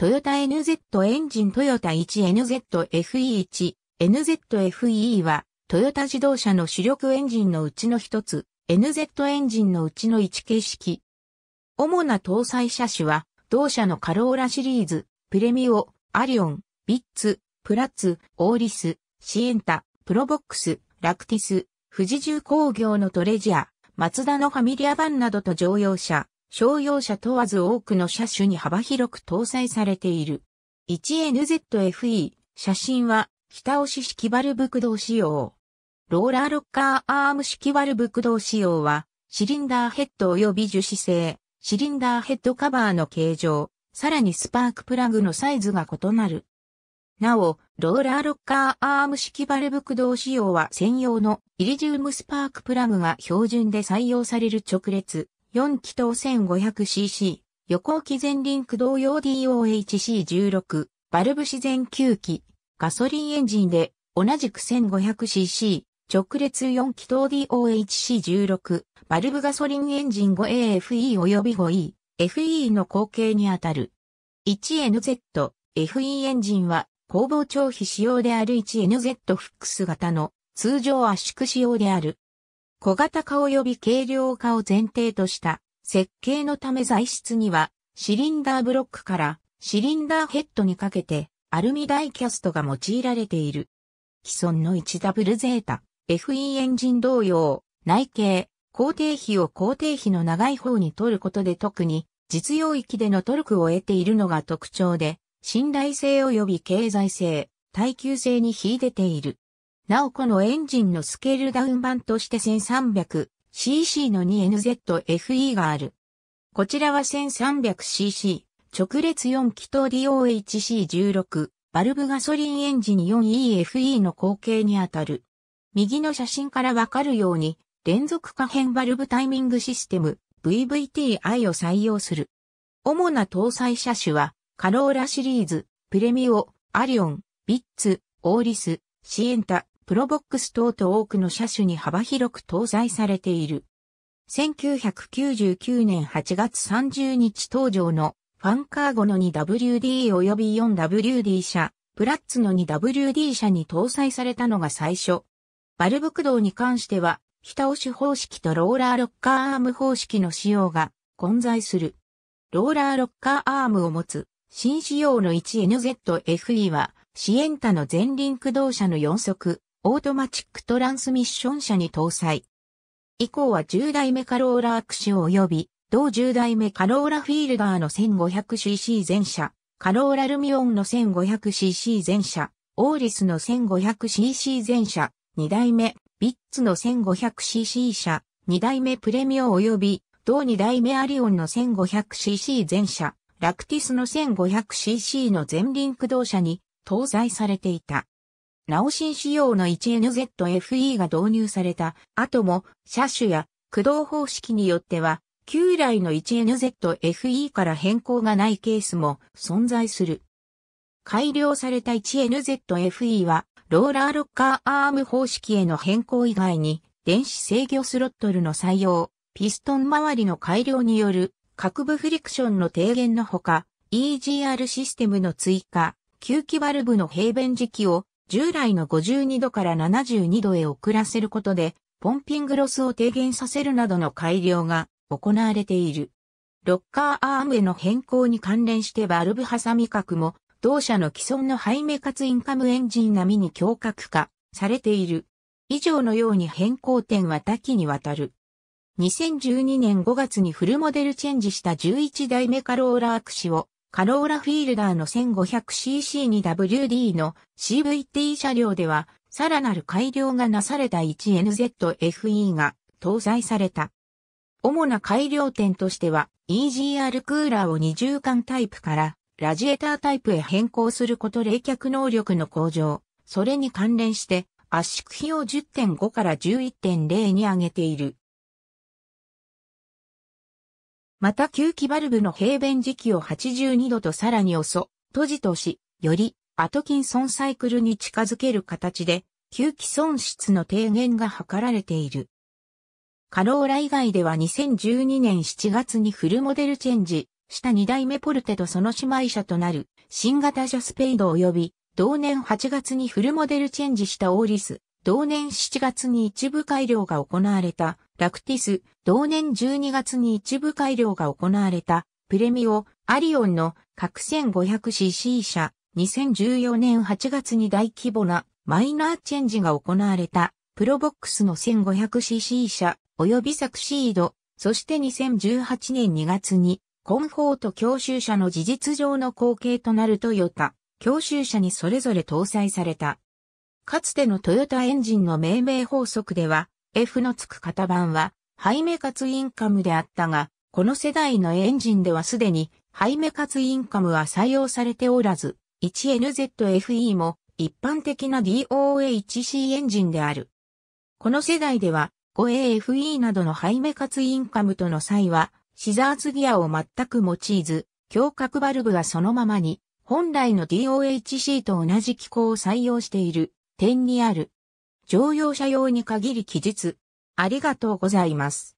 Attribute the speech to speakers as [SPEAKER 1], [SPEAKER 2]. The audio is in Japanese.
[SPEAKER 1] トヨタ NZ エンジントヨタ 1NZFE1、NZFE はトヨタ自動車の主力エンジンのうちの一つ、NZ エンジンのうちの一形式。主な搭載車種は、同社のカローラシリーズ、プレミオ、アリオン、ビッツ、プラッツ、オーリス、シエンタ、プロボックス、ラクティス、富士重工業のトレジア、マツダのファミリア版などと乗用車、商用車問わず多くの車種に幅広く搭載されている。1NZFE、写真は、北押し式バルブ駆動仕様。ローラーロッカーアーム式バルブ駆動仕様は、シリンダーヘッド及び樹脂製、シリンダーヘッドカバーの形状、さらにスパークプラグのサイズが異なる。なお、ローラーロッカーアーム式バルブ駆動仕様は専用のイリジウムスパークプラグが標準で採用される直列、4気筒 1500cc、横置き前輪駆動用 DOHC16、バルブ自然吸気、ガソリンエンジンで、同じく 1500cc、直列4気筒 DOHC16、バルブガソリンエンジン 5AFE 及び 5E、FE の後継にあたる。1NZ、FE エンジンは、工房長費仕様である 1NZ フックス型の通常圧縮仕様である。小型化及び軽量化を前提とした設計のため材質にはシリンダーブロックからシリンダーヘッドにかけてアルミダイキャストが用いられている。既存の 1W ゼータ、FE エンジン同様、内径、工程比を工程比の長い方に取ることで特に実用域でのトルクを得ているのが特徴で、信頼性及び経済性、耐久性に秀でている。なおこのエンジンのスケールダウン版として 1300cc の 2NZFE がある。こちらは 1300cc、直列4気筒 DOHC16、バルブガソリンエンジン 4EFE の後継にあたる。右の写真からわかるように、連続可変バルブタイミングシステム、VVTi を採用する。主な搭載車種は、カローラシリーズ、プレミオ、アリオン、ビッツ、オーリス、シエンタ、プロボックス等と多くの車種に幅広く搭載されている。1999年8月30日登場のファンカーゴの 2WD 及び 4WD 車、プラッツの 2WD 車に搭載されたのが最初。バルブ駆動に関しては、非倒し方式とローラーロッカーアーム方式の仕様が混在する。ローラーロッカーアームを持つ新仕様の 1NZFE は、シエンタの前輪駆動車の4速、オートマチックトランスミッション車に搭載。以降は10代目カローラアクシオ及び、同10代目カローラフィールダーの 1500cc 全車、カローラルミオンの 1500cc 全車、オーリスの 1500cc 全車、2代目、ビッツの 1500cc 車、2代目プレミオ及び、同2代目アリオンの 1500cc 全車、ラクティスの 1500cc の前輪駆動車に搭載されていた。直進仕様の 1NZFE が導入された後も、車種や駆動方式によっては、旧来の 1NZFE から変更がないケースも存在する。改良された 1NZFE は、ローラーロッカーアーム方式への変更以外に、電子制御スロットルの採用、ピストン周りの改良による、各部フリクションの低減のほか、EGR システムの追加、吸気バルブの平弁時期を従来の52度から72度へ遅らせることで、ポンピングロスを低減させるなどの改良が行われている。ロッカーアームへの変更に関連してバルブ挟み角も、同社の既存のハイメカツインカムエンジン並みに強角化されている。以上のように変更点は多岐にわたる。2012年5月にフルモデルチェンジした11代目カローラークシをカローラフィールダーの 1500cc に WD の CVT 車両では、さらなる改良がなされた 1NZFE が搭載された。主な改良点としては、EGR クーラーを二重管タイプからラジエータータイプへ変更すること冷却能力の向上、それに関連して圧縮費を10.5から11.0に上げている。また吸気バルブの平弁時期を82度とさらに遅、閉じとし、よりアトキンソンサイクルに近づける形で、吸気損失の低減が図られている。カローラ以外では2012年7月にフルモデルチェンジした2代目ポルテとその姉妹車となる新型ジャスペイド及び同年8月にフルモデルチェンジしたオーリス、同年7月に一部改良が行われたラクティス、同年12月に一部改良が行われた、プレミオ、アリオンの各 1500cc 車、2014年8月に大規模なマイナーチェンジが行われた、プロボックスの 1500cc 車、及びサクシード、そして2018年2月に、コンフォート教習車の事実上の後継となるトヨタ、教習車にそれぞれ搭載された。かつてのトヨタエンジンの命名法則では、F の付く型番は、ハイメカツインカムであったが、この世代のエンジンではすでに、ハイメカツインカムは採用されておらず、1NZFE も一般的な DOHC エンジンである。この世代では 5AFE などのハイメカツインカムとの際は、シザーズギアを全く用いず、強角バルブはそのままに、本来の DOHC と同じ機構を採用している点にある乗用車用に限り期日。ありがとうございます。